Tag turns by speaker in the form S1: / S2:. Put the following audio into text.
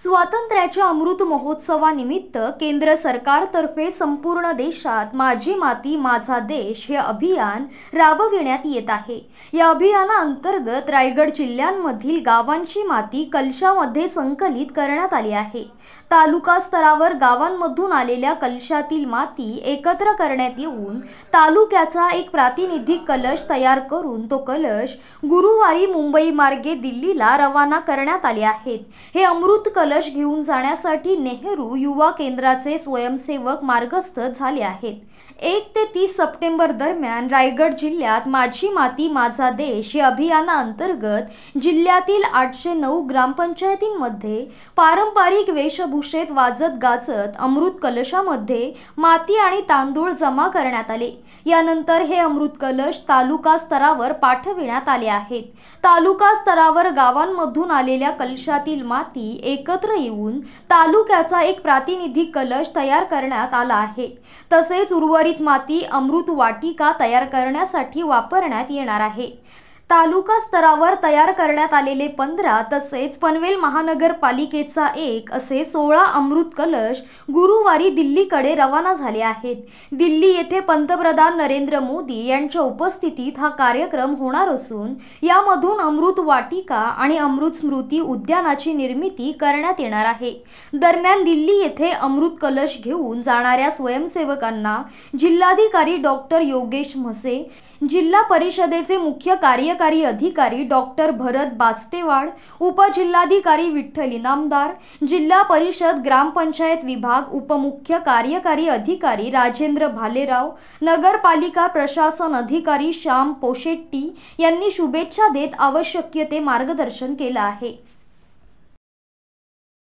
S1: स्वातंत्र्याच्या अमृत महोत्सवानिमित्त केंद्र सरकारतर्फे संपूर्ण देशात माझी माती माझा देश हे अभियान राबविण्यात येत आहे या अभियानाअंतर्गत रायगड जिल्ह्यांमधील गावांची माती कलशामध्ये संकलित करण्यात आली आहे तालुका स्तरावर गावांमधून आलेल्या कलशातील माती एकत्र करण्यात येऊन तालुक्याचा एक प्रातिनिधिक कलश तयार करून तो कलश गुरुवारी मुंबई मार्गे दिल्लीला रवाना करण्यात आले आहेत हे अमृत कलश घेऊन जाण्यासाठी नेहरू युवा केंद्राचे स्वयंसेवक मार्गस्थ झाले आहेत एक ते तीस सप्टेंबर दरम्यान रायगड जिल्ह्यात माझी माती माझा देश या अभियानाअंतर्गत जिल्ह्यातील आठशे नऊ ग्रामपंचायतींमध्ये पारंपरिक वेशभूषेत वाजत गाजत अमृत कलशामध्ये माती आणि तांदूळ जमा करण्यात आले यानंतर हे अमृत कलश तालुका स्तरावर पाठविण्यात आले आहेत तालुका स्तरावर गावांमधून आलेल्या कलशातील माती एक एकत्र येऊन तालुक्याचा एक प्रातिनिधिक कलश तयार करण्यात आला आहे तसेच उर्वरित माती अमृत वाटिका तयार करण्यासाठी वापरण्यात येणार आहे तालुका स्तरावर तयार करण्यात आलेले पंधरा तसेच पनवेल महानगरपालिकेचा एक असे सोळा अमृत कलश गुरुवारी दिल्लीकडे रवाना झाले आहेत दिल्ली येथे पंतप्रधान नरेंद्र मोदी यांच्या उपस्थितीत हा कार्यक्रम होणार असून यामधून अमृत वाटिका आणि अमृत स्मृती उद्यानाची निर्मिती करण्यात येणार आहे दरम्यान दिल्ली येथे अमृत कलश घेऊन जाणाऱ्या स्वयंसेवकांना जिल्हाधिकारी डॉक्टर योगेश म्हसे जिल्हा परिषदेचे मुख्य कार्य कार्यकारी अधिकारी डॉक्टर भरत बास्टेवाड उपजिल्हाधिकारी विठ्ठल इनामदार जिल्हा परिषद ग्रामपंचायत विभाग उपमुख्य कार्यकारी अधिकारी राजेंद्र भालेराव नगरपालिका प्रशासन अधिकारी श्याम पोशेट्टी यांनी शुभेच्छा देत आवश्यक ते मार्गदर्शन केलं आहे